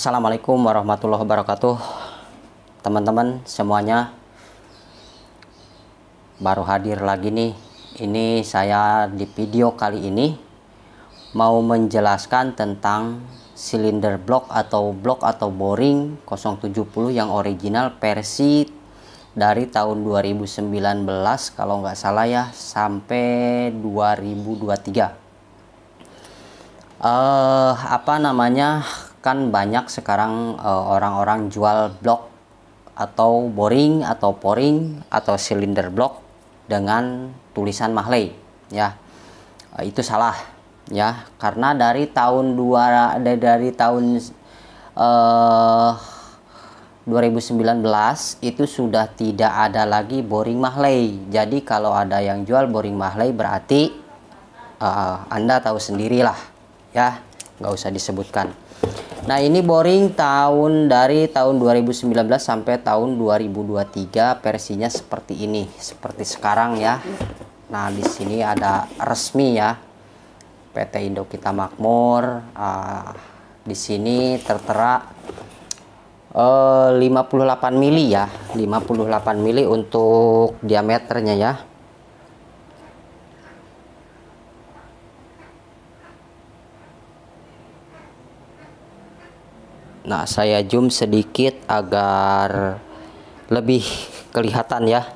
Assalamualaikum warahmatullahi wabarakatuh teman-teman semuanya baru hadir lagi nih ini saya di video kali ini mau menjelaskan tentang silinder block atau block atau boring 070 yang original versi dari tahun 2019 kalau nggak salah ya sampai 2023 uh, eh, apa namanya kan banyak sekarang eh, orang-orang uh, jual blok atau boring atau poring atau silinder blok dengan tulisan mahle ya uh, itu salah ya karena dari tahun dua dari tahun uh, eh, 2019 itu sudah tidak ada lagi boring mahle Jadi kalau ada yang jual boring mahle berarti uh, Anda tahu sendirilah ya, nggak usah disebutkan. Nah ini boring tahun dari tahun 2019 sampai tahun 2023 versinya seperti ini seperti sekarang ya. Nah di sini ada resmi ya PT Indo Kita Makmur. Uh, di sini tertera eh, uh, 58 mili ya 58 mili untuk diameternya ya. Nah, saya zoom sedikit agar lebih kelihatan ya.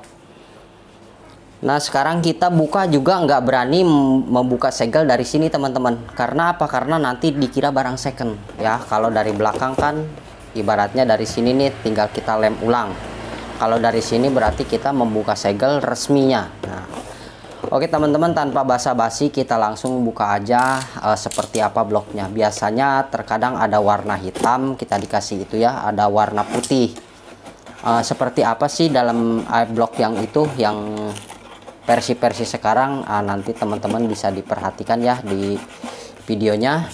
Nah, sekarang kita buka juga nggak berani membuka segel dari sini, teman-teman. Karena apa? Karena nanti dikira barang second ya. Kalau dari belakang kan ibaratnya dari sini nih tinggal kita lem ulang. Kalau dari sini berarti kita membuka segel resminya. Nah, Oke teman-teman tanpa basa-basi kita langsung buka aja uh, seperti apa bloknya. Biasanya terkadang ada warna hitam kita dikasih itu ya, ada warna putih. Uh, seperti apa sih dalam eh, blok yang itu yang versi-versi sekarang uh, nanti teman-teman bisa diperhatikan ya di videonya.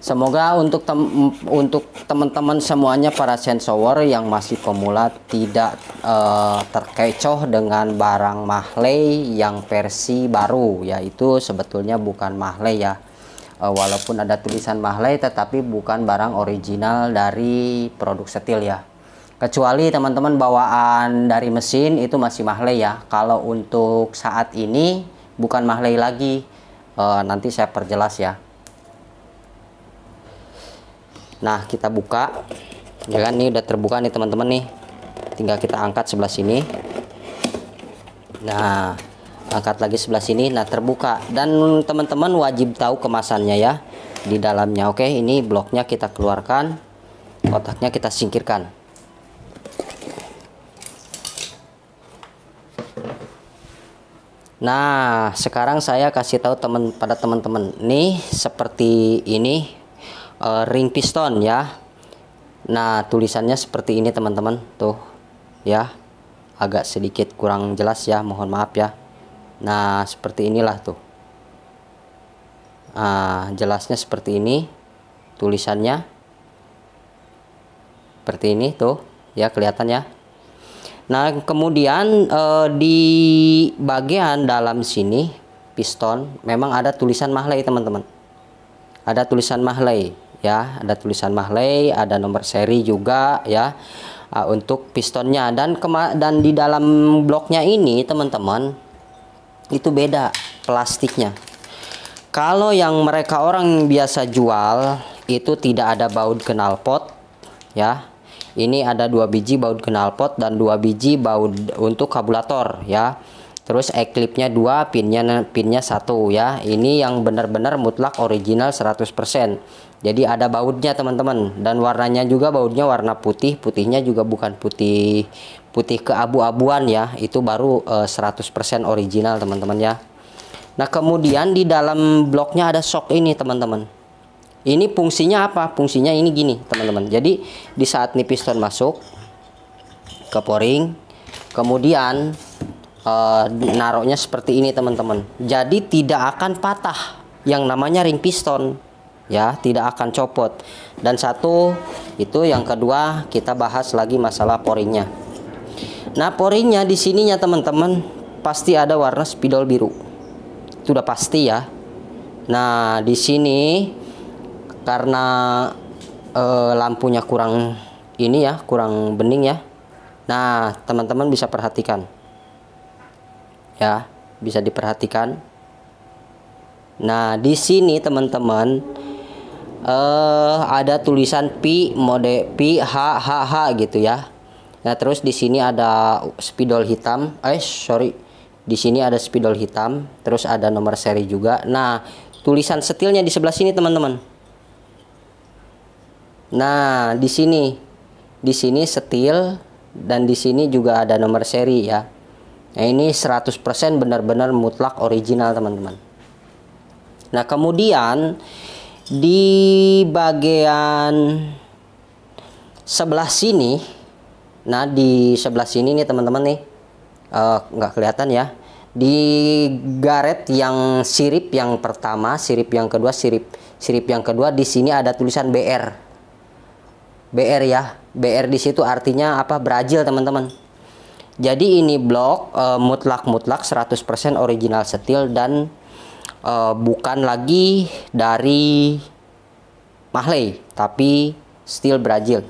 Semoga untuk tem untuk teman-teman semuanya para sensor yang masih pemula tidak uh, terkecoh dengan barang mahley yang versi baru yaitu sebetulnya bukan mahley ya uh, walaupun ada tulisan mahley tetapi bukan barang original dari produk setil ya kecuali teman-teman bawaan dari mesin itu masih mahley ya kalau untuk saat ini bukan mahley lagi uh, nanti saya perjelas ya nah kita buka ya kan ini udah terbuka nih teman-teman nih tinggal kita angkat sebelah sini nah angkat lagi sebelah sini nah terbuka dan teman-teman wajib tahu kemasannya ya di dalamnya oke ini bloknya kita keluarkan kotaknya kita singkirkan nah sekarang saya kasih tahu teman pada teman-teman nih seperti ini uh, ring piston ya nah tulisannya seperti ini teman-teman tuh ya agak sedikit kurang jelas ya mohon maaf ya nah seperti inilah tuh nah, jelasnya seperti ini tulisannya seperti ini tuh ya kelihatan ya nah kemudian eh, di bagian dalam sini piston memang ada tulisan mahlai teman-teman ada tulisan mahlai ya ada tulisan Mahley ada nomor seri juga ya uh, untuk pistonnya dan kema dan di dalam bloknya ini teman-teman itu beda plastiknya kalau yang mereka orang biasa jual itu tidak ada baut knalpot ya ini ada dua biji baut knalpot dan dua biji baut untuk kabulator ya terus eklipnya dua pinnya pinnya satu ya ini yang benar-benar mutlak original 100% jadi ada bautnya teman-teman dan warnanya juga bautnya warna putih, putihnya juga bukan putih putih ke abu abuan ya. Itu baru eh, 100% original teman-teman ya. Nah, kemudian di dalam bloknya ada shock ini teman-teman. Ini fungsinya apa? Fungsinya ini gini teman-teman. Jadi di saat nih piston masuk ke poring, kemudian eh, naroknya seperti ini teman-teman. Jadi tidak akan patah yang namanya ring piston ya tidak akan copot dan satu itu yang kedua kita bahas lagi masalah porinya nah porinya di sininya teman-teman pasti ada warna spidol biru itu udah pasti ya nah di sini karena e, lampunya kurang ini ya kurang bening ya nah teman-teman bisa perhatikan ya bisa diperhatikan nah di sini teman-teman uh, ada tulisan P mode P h h h gitu ya nah terus di sini ada spidol hitam eh sorry di sini ada spidol hitam terus ada nomor seri juga nah tulisan setilnya di sebelah sini teman-teman nah di sini di sini setil dan di sini juga ada nomor seri ya nah ini 100% benar-benar mutlak original teman-teman nah kemudian di bagian sebelah sini nah di sebelah sini nih teman-teman nih eh, nggak kelihatan ya di garet yang sirip yang pertama sirip yang kedua sirip sirip yang kedua di sini ada tulisan BR BR ya BR di situ artinya apa Brazil teman-teman jadi ini blok uh, eh, mutlak mutlak 100% original setil dan uh, bukan lagi dari Mahley tapi Steel Brazil.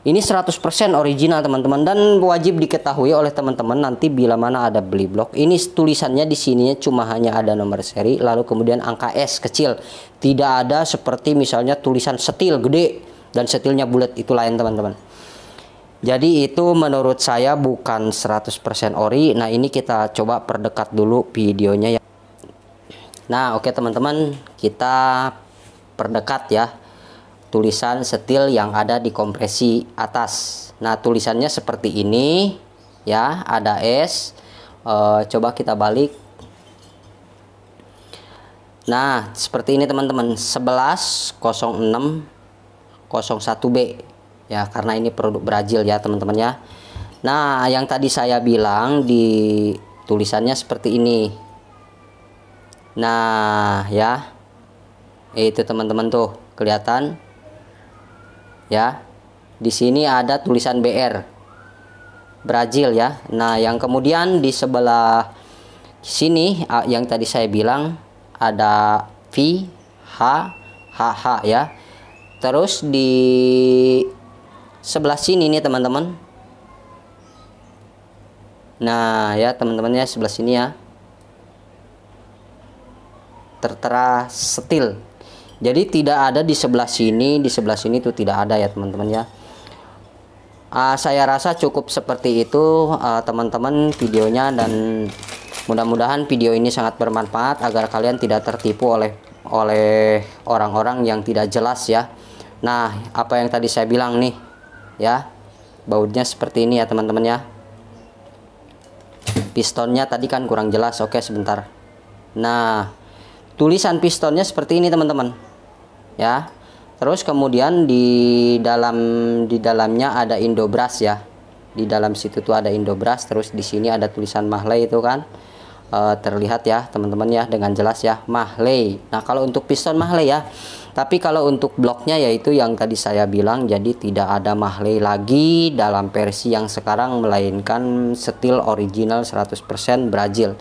Ini 100% original teman-teman dan wajib diketahui oleh teman-teman nanti bila mana ada beli blok. Ini tulisannya di sininya cuma hanya ada nomor seri lalu kemudian angka S kecil. Tidak ada seperti misalnya tulisan setil gede dan setilnya bulat itu lain teman-teman. Jadi itu menurut saya bukan 100% ori. Nah, ini kita coba perdekat dulu videonya ya. Nah, oke okay, teman-teman, kita perdekat ya tulisan setil yang ada di kompresi atas. Nah, tulisannya seperti ini ya, ada S. E, coba kita balik. Nah, seperti ini teman-teman, 110601B ya, karena ini produk Brazil ya, teman-teman ya. Nah, yang tadi saya bilang di tulisannya seperti ini Nah, ya. Itu teman-teman tuh, kelihatan? Ya. Di sini ada tulisan BR. Brazil ya. Nah, yang kemudian di sebelah sini yang tadi saya bilang ada V, H, H, H ya. Terus di sebelah sini nih teman-teman. Nah, ya teman-temannya sebelah sini ya tertera setil. Jadi tidak ada di sebelah sini, di sebelah sini itu tidak ada ya teman-teman ya. Uh, saya rasa cukup seperti itu ah, teman-teman uh, videonya dan mudah-mudahan video ini sangat bermanfaat agar kalian tidak tertipu oleh oleh orang-orang yang tidak jelas ya. Nah, apa yang tadi saya bilang nih ya. Bautnya seperti ini ya teman-teman ya. Pistonnya tadi kan kurang jelas. Oke, sebentar. Nah, tulisan pistonnya seperti ini teman-teman ya terus kemudian di dalam di dalamnya ada indobras ya di dalam situ tuh ada indobras terus di sini ada tulisan mahle itu kan e, terlihat ya teman-teman ya dengan jelas ya mahle nah kalau untuk piston mahle ya tapi kalau untuk bloknya yaitu yang tadi saya bilang jadi tidak ada mahle lagi dalam versi yang sekarang melainkan steel original 100% Brazil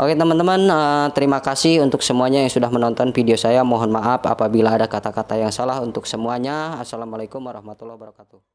Oke teman-teman, uh, terima kasih untuk semuanya yang sudah menonton video saya. Mohon maaf apabila ada kata-kata yang salah untuk semuanya. Assalamualaikum warahmatullahi wabarakatuh.